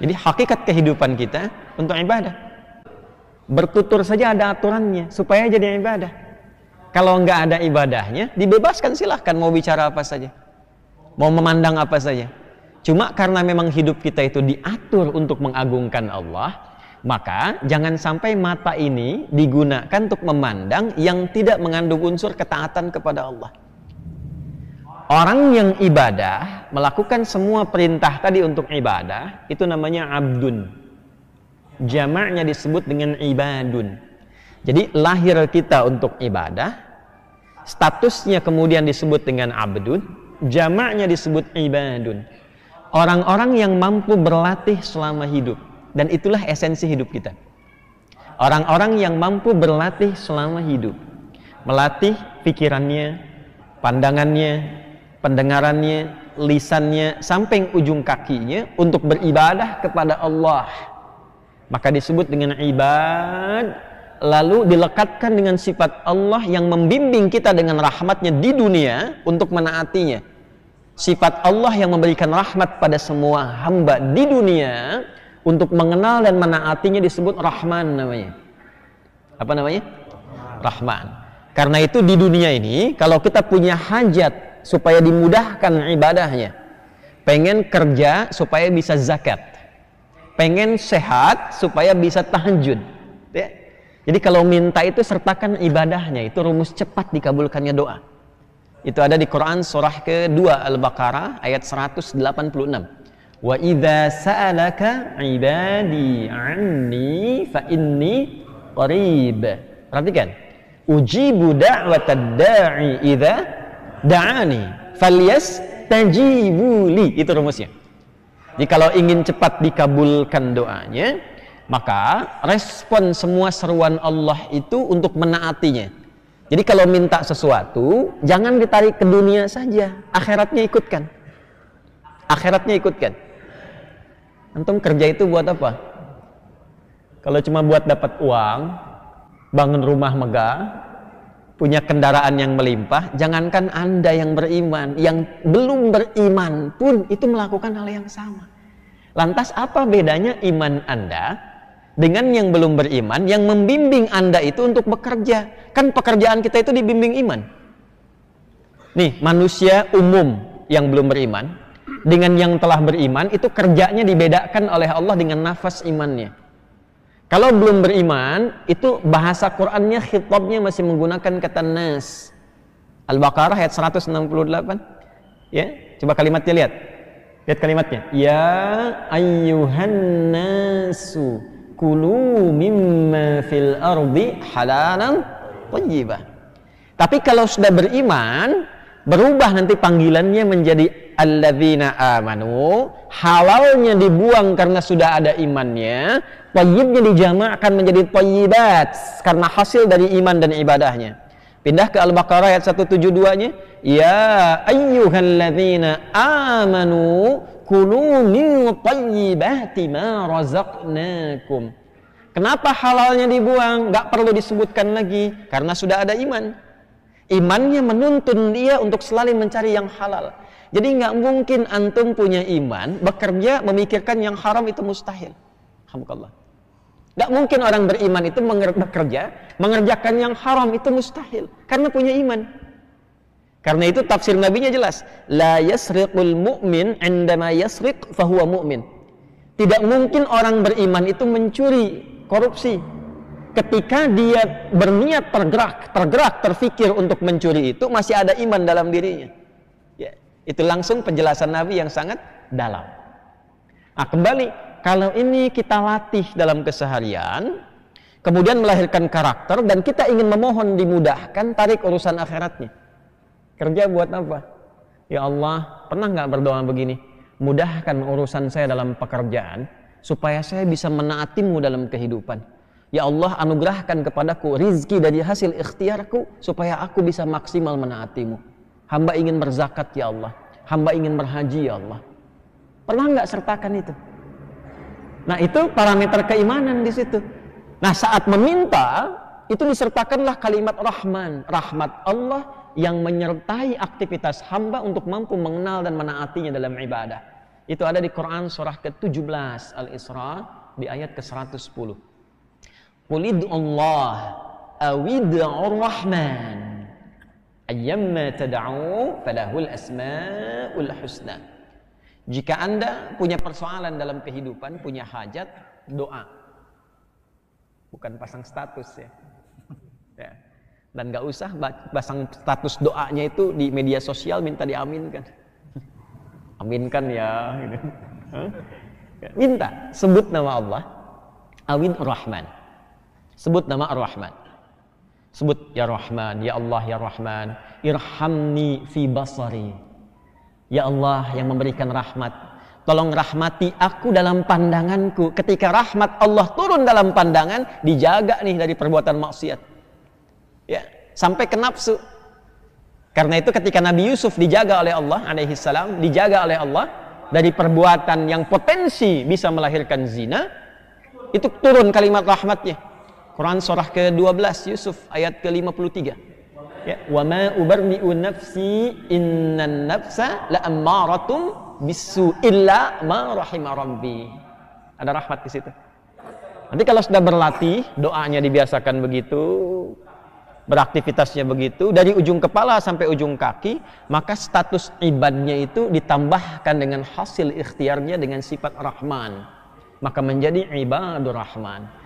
Jadi hakikat kehidupan kita untuk ibadah. Bertutur saja ada aturannya supaya jadi ibadah. Kalau nggak ada ibadahnya, dibebaskan silahkan mau bicara apa saja. Mau memandang apa saja. Cuma karena memang hidup kita itu diatur untuk mengagungkan Allah, maka jangan sampai mata ini digunakan untuk memandang yang tidak mengandung unsur ketaatan kepada Allah orang yang ibadah melakukan semua perintah tadi untuk ibadah itu namanya abdun jamaknya disebut dengan ibadun jadi lahir kita untuk ibadah statusnya kemudian disebut dengan abdun jamaknya disebut ibadun orang-orang yang mampu berlatih selama hidup dan itulah esensi hidup kita orang-orang yang mampu berlatih selama hidup melatih pikirannya pandangannya pendengarannya, lisannya, sampai ujung kakinya untuk beribadah kepada Allah. Maka disebut dengan ibad, lalu dilekatkan dengan sifat Allah yang membimbing kita dengan rahmatnya di dunia untuk menaatinya. Sifat Allah yang memberikan rahmat pada semua hamba di dunia untuk mengenal dan menaatinya disebut Rahman namanya. Apa namanya? Rahman. Karena itu di dunia ini kalau kita punya hajat supaya dimudahkan ibadahnya. Pengen kerja supaya bisa zakat. Pengen sehat supaya bisa tahajud. Ya. Jadi kalau minta itu sertakan ibadahnya, itu rumus cepat dikabulkannya doa. Itu ada di Quran surah ke-2 Al-Baqarah ayat 186. Wa idza sa'alaka ibadi anni fa inni qarib. Perhatikan. Ujibu da'watad da'i idza da'ani falyas tajibuli itu rumusnya jadi kalau ingin cepat dikabulkan doanya maka respon semua seruan Allah itu untuk menaatinya jadi kalau minta sesuatu jangan ditarik ke dunia saja akhiratnya ikutkan akhiratnya ikutkan antum kerja itu buat apa kalau cuma buat dapat uang bangun rumah megah punya kendaraan yang melimpah, jangankan Anda yang beriman, yang belum beriman pun itu melakukan hal yang sama. Lantas apa bedanya iman Anda dengan yang belum beriman yang membimbing Anda itu untuk bekerja? Kan pekerjaan kita itu dibimbing iman. Nih, manusia umum yang belum beriman dengan yang telah beriman itu kerjanya dibedakan oleh Allah dengan nafas imannya. Kalau belum beriman, itu bahasa Qur'annya khitabnya masih menggunakan kata nas. Al-Baqarah ayat 168. Ya, coba kalimatnya lihat. Lihat kalimatnya. Ya ayyuhan nasu kulu mimma fil ardi halalan thayyibah. Tapi kalau sudah beriman, berubah nanti panggilannya menjadi alladzina amanu halalnya dibuang karena sudah ada imannya thayyibnya dijamakkan menjadi tayyibat karena hasil dari iman dan ibadahnya pindah ke al-baqarah ayat 172 nya ya ayyuhalladzina amanu kulu min tayyibati ma razaqnakum kenapa halalnya dibuang Gak perlu disebutkan lagi karena sudah ada iman imannya menuntun dia untuk selalu mencari yang halal jadi nggak mungkin antum punya iman, bekerja memikirkan yang haram itu mustahil. Alhamdulillah. Nggak mungkin orang beriman itu bekerja, mengerjakan yang haram itu mustahil. Karena punya iman. Karena itu tafsir nabinya jelas. La yasriqul mu'min indama yasriq fahuwa mu'min. Tidak mungkin orang beriman itu mencuri, korupsi, ketika dia berniat tergerak, tergerak, terfikir untuk mencuri itu masih ada iman dalam dirinya. Itu langsung penjelasan Nabi yang sangat dalam. Nah, kembali, kalau ini kita latih dalam keseharian, kemudian melahirkan karakter, dan kita ingin memohon dimudahkan, tarik urusan akhiratnya. Kerja buat apa? Ya Allah, pernah nggak berdoa begini? Mudahkan urusan saya dalam pekerjaan, supaya saya bisa menaatimu dalam kehidupan. Ya Allah, anugerahkan kepadaku rizki dari hasil ikhtiarku, supaya aku bisa maksimal menaatimu. Hamba ingin berzakat, ya Allah hamba ingin berhaji ya Allah pernah nggak sertakan itu nah itu parameter keimanan di situ nah saat meminta itu disertakanlah kalimat rahman rahmat Allah yang menyertai aktivitas hamba untuk mampu mengenal dan menaatinya dalam ibadah itu ada di Quran surah ke-17 Al-Isra di ayat ke-110 Qulid Allah awid rahman ayyamma tad'u falahul asmaul husna jika anda punya persoalan dalam kehidupan punya hajat doa bukan pasang status ya, ya. dan gak usah pasang status doanya itu di media sosial minta diaminkan aminkan ya, gitu. ya minta sebut nama Allah awin rahman sebut nama ar-rahman Sebut ya Rahman, ya Allah ya Rahman, irhamni fi basari. Ya Allah yang memberikan rahmat, tolong rahmati aku dalam pandanganku. Ketika rahmat Allah turun dalam pandangan, dijaga nih dari perbuatan maksiat. Ya, sampai ke nafsu. Karena itu ketika Nabi Yusuf dijaga oleh Allah alaihi salam, dijaga oleh Allah dari perbuatan yang potensi bisa melahirkan zina, itu turun kalimat rahmatnya Quran surah ke-12 Yusuf ayat ke-53 ya wa ma ubarmi'u nafsi innan nafsa la ammaratum bisu illa ma rahima rabbi ada rahmat di situ nanti kalau sudah berlatih doanya dibiasakan begitu beraktivitasnya begitu dari ujung kepala sampai ujung kaki maka status ibadnya itu ditambahkan dengan hasil ikhtiarnya dengan sifat rahman maka menjadi ibadur rahman